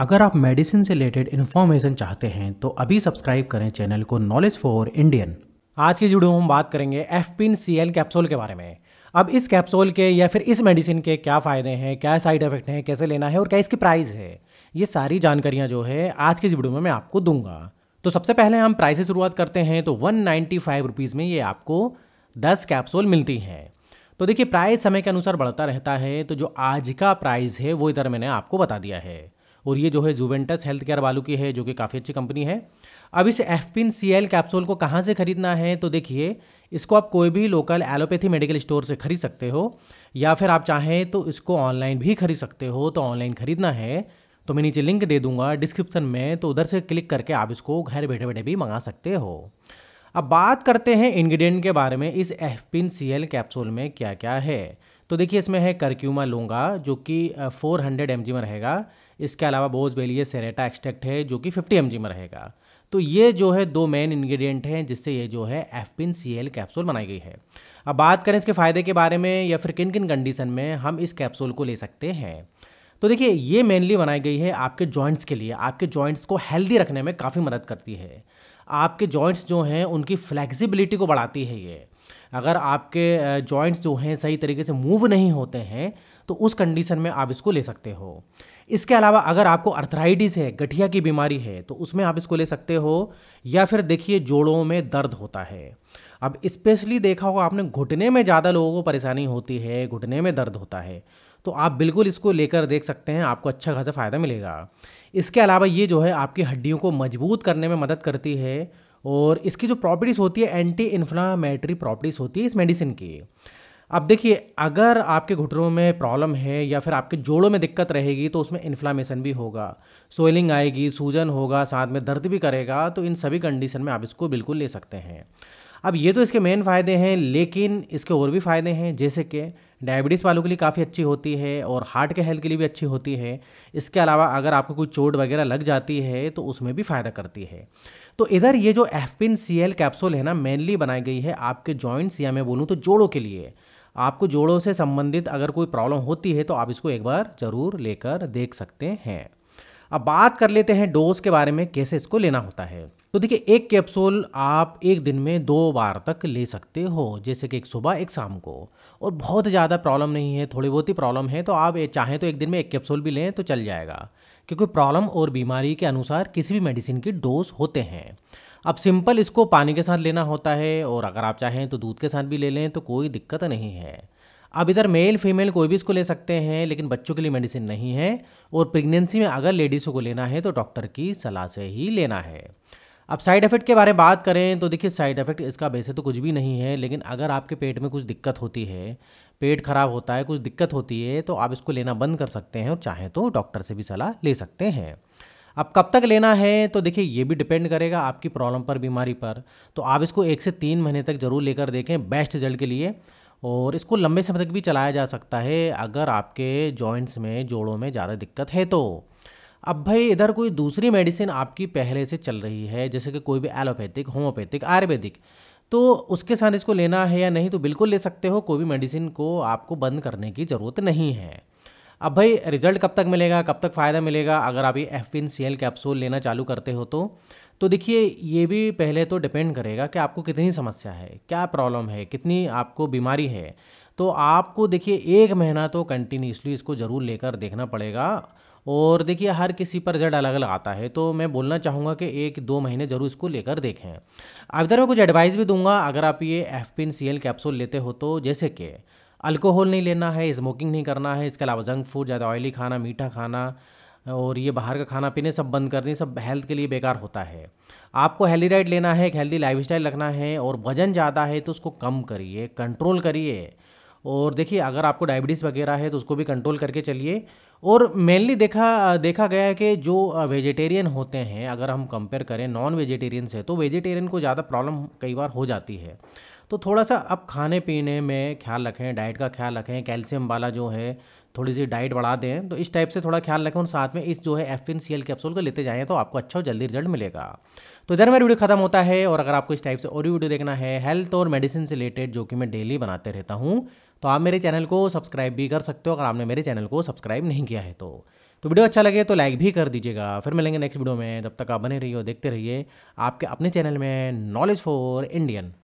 अगर आप मेडिसिन से रिलेटेड इन्फॉर्मेशन चाहते हैं तो अभी सब्सक्राइब करें चैनल को नॉलेज फॉर इंडियन आज की जुड़े में हम बात करेंगे एफपिन सीएल कैप्सूल के बारे में अब इस कैप्सूल के या फिर इस मेडिसिन के क्या फ़ायदे हैं क्या साइड इफेक्ट हैं कैसे लेना है और क्या इसकी प्राइस है ये सारी जानकारियाँ जो है आज की वीडियो में मैं आपको दूंगा तो सबसे पहले हम प्राइस शुरुआत करते हैं तो वन नाइन्टी में ये आपको दस कैप्सूल मिलती हैं तो देखिए प्राइस समय के अनुसार बढ़ता रहता है तो जो आज का प्राइस है वो इधर मैंने आपको बता दिया है और ये जो है जुवेंटस हेल्थ केयर वालों की है जो कि काफ़ी अच्छी कंपनी है अब इस एफपिन सी एल कैप्सूल को कहाँ से खरीदना है तो देखिए इसको आप कोई भी लोकल एलोपैथी मेडिकल स्टोर से खरीद सकते हो या फिर आप चाहें तो इसको ऑनलाइन भी खरीद सकते हो तो ऑनलाइन खरीदना है तो मैं नीचे लिंक दे दूंगा डिस्क्रिप्शन में तो उधर से क्लिक करके आप इसको घर बैठे बैठे भी मंगा सकते हो अब बात करते हैं इंग्रेडिएंट के बारे में इस एफपिन सी एल कैप्सूल में क्या क्या है तो देखिए इसमें है करक्यूमा लोंगा जो कि 400 हंड्रेड में रहेगा इसके अलावा बोज बेलिए सेरेटा एक्सट्रैक्ट है जो कि फिफ्टी एम में रहेगा तो ये जो है दो मेन इंग्रेडिएंट हैं जिससे ये जो है एफपिन सी एल कैप्सूल बनाई गई है अब बात करें इसके फ़ायदे के बारे में या फिर किन किन कंडीशन में हम इस कैप्सूल को ले सकते हैं तो देखिए ये मेनली बनाई गई है आपके जॉइंट्स के लिए आपके जॉइंट्स को हेल्दी रखने में काफ़ी मदद करती है आपके जॉइंट्स जो हैं उनकी फ्लेक्सिबिलिटी को बढ़ाती है ये अगर आपके जॉइंट्स जो हैं सही तरीके से मूव नहीं होते हैं तो उस कंडीशन में आप इसको ले सकते हो इसके अलावा अगर आपको अर्थराइटिस है गठिया की बीमारी है तो उसमें आप इसको ले सकते हो या फिर देखिए जोड़ों में दर्द होता है अब स्पेशली देखा होगा आपने घुटने में ज़्यादा लोगों को परेशानी होती है घुटने में दर्द होता है तो आप बिल्कुल इसको लेकर देख सकते हैं आपको अच्छा खासा फ़ायदा मिलेगा इसके अलावा ये जो है आपकी हड्डियों को मजबूत करने में मदद करती है और इसकी जो प्रॉपर्टीज़ होती है एंटी इन्फ्लामेटरी प्रॉपर्टीज़ होती है इस मेडिसिन की अब देखिए अगर आपके घुटनों में प्रॉब्लम है या फिर आपके जोड़ों में दिक्कत रहेगी तो उसमें इन्फ्लामेशन भी होगा स्वेलिंग आएगी सूजन होगा साथ में दर्द भी करेगा तो इन सभी कंडीशन में आप इसको बिल्कुल ले सकते हैं अब ये तो इसके मेन फ़ायदे हैं लेकिन इसके और भी फ़ायदे हैं जैसे कि डायबिटीज़ वालों के लिए काफ़ी अच्छी होती है और हार्ट के हेल्थ के लिए भी अच्छी होती है इसके अलावा अगर आपको कोई चोट वगैरह लग जाती है तो उसमें भी फ़ायदा करती है तो इधर ये जो एफपिन सी एल कैप्सूल है ना मेनली बनाई गई है आपके जॉइंट्स या मैं बोलूँ तो जोड़ों के लिए आपको जोड़ों से संबंधित अगर कोई प्रॉब्लम होती है तो आप इसको एक बार ज़रूर लेकर देख सकते हैं अब बात कर लेते हैं डोज के बारे में कैसे इसको लेना होता है तो देखिए एक कैप्सूल आप एक दिन में दो बार तक ले सकते हो जैसे कि एक सुबह एक शाम को और बहुत ज़्यादा प्रॉब्लम नहीं है थोड़ी बहुत ही प्रॉब्लम है तो आप चाहें तो एक दिन में एक कैप्सूल भी लें तो चल जाएगा क्योंकि प्रॉब्लम और बीमारी के अनुसार किसी भी मेडिसिन की डोज होते हैं अब सिंपल इसको पानी के साथ लेना होता है और अगर आप चाहें तो दूध के साथ भी ले लें तो कोई दिक्कत नहीं है अब इधर मेल फीमेल कोई भी इसको ले सकते हैं लेकिन बच्चों के लिए मेडिसिन नहीं है और प्रेगनेंसी में अगर लेडीज़ों को लेना है तो डॉक्टर की सलाह से ही लेना है अब साइड इफ़ेक्ट के बारे में बात करें तो देखिए साइड इफ़ेक्ट इसका वैसे तो कुछ भी नहीं है लेकिन अगर आपके पेट में कुछ दिक्कत होती है पेट खराब होता है कुछ दिक्कत होती है तो आप इसको लेना बंद कर सकते हैं और चाहें तो डॉक्टर से भी सलाह ले सकते हैं अब कब तक लेना है तो देखिए ये भी डिपेंड करेगा आपकी प्रॉब्लम पर बीमारी पर तो आप इसको एक से तीन महीने तक ज़रूर लेकर देखें बेस्ट रिजल्ट के लिए और इसको लंबे समय तक भी चलाया जा सकता है अगर आपके जॉइंट्स में जोड़ों में ज़्यादा दिक्कत है तो अब भाई इधर कोई दूसरी मेडिसिन आपकी पहले से चल रही है जैसे कि कोई भी एलोपैथिक होम्योपैथिक आयुर्वेदिक तो उसके साथ इसको लेना है या नहीं तो बिल्कुल ले सकते हो कोई भी मेडिसिन को आपको बंद करने की ज़रूरत नहीं है अब भाई रिजल्ट कब तक मिलेगा कब तक फ़ायदा मिलेगा अगर आप ये एफिन सी एल कैप्सूल लेना चालू करते हो तो तो देखिए ये भी पहले तो डिपेंड करेगा कि आपको कितनी समस्या है क्या प्रॉब्लम है कितनी आपको बीमारी है तो आपको देखिए एक महीना तो कंटिन्यूसली इसको ज़रूर लेकर देखना पड़ेगा और देखिए हर किसी पर रिजल्ट अलग अलग आता है तो मैं बोलना चाहूँगा कि एक दो महीने ज़रूर इसको लेकर देखें अब इधर मैं कुछ एडवाइस भी दूंगा अगर आप ये F pin C L capsule लेते हो तो जैसे कि अल्कोहल नहीं लेना है स्मोकिंग नहीं करना है इसके अलावा जंक फूड ज़्यादा ऑयली खाना मीठा खाना और ये बाहर का खाना पीने सब बंद कर दें सब हेल्थ के लिए बेकार होता है आपको हेल्दी डाइट लेना है एक हेल्दी स्टाइल रखना है और वज़न ज़्यादा है तो उसको कम करिए कंट्रोल करिए और देखिए अगर आपको डायबिटीज़ वगैरह है तो उसको भी कंट्रोल करके चलिए और मेनली देखा देखा गया है कि जो वेजिटेरियन होते हैं अगर हम कंपेयर करें नॉन वेजिटेरियन से तो वेजिटेरियन को ज़्यादा प्रॉब्लम कई बार हो जाती है तो थोड़ा सा आप खाने पीने में ख्याल रखें डाइट का ख्याल रखें कैल्शियम वाला जो है थोड़ी सी डाइट बढ़ा दें तो इस टाइप से थोड़ा ख्याल रखें और साथ में इस जो है F N C L capsule को लेते जाएँ तो आपको अच्छा और जल्दी रिजल्ट मिलेगा तो इधर मेरा वीडियो खत्म होता है और अगर आपको इस टाइप से और भी वीडियो देखना है हेल्थ और मेडिसिन से रिलेटेड जो कि मैं डेली बनाते रहता हूँ तो आप मेरे चैनल को सब्सक्राइब भी कर सकते हो अगर आपने मेरे चैनल को सब्सक्राइब नहीं किया है तो तो वीडियो अच्छा लगे तो लाइक भी कर दीजिएगा फिर मिलेंगे नेक्स्ट वीडियो में जब तक आप बने रहिए और देखते रहिए आपके अपने चैनल में नॉलेज फॉर इंडियन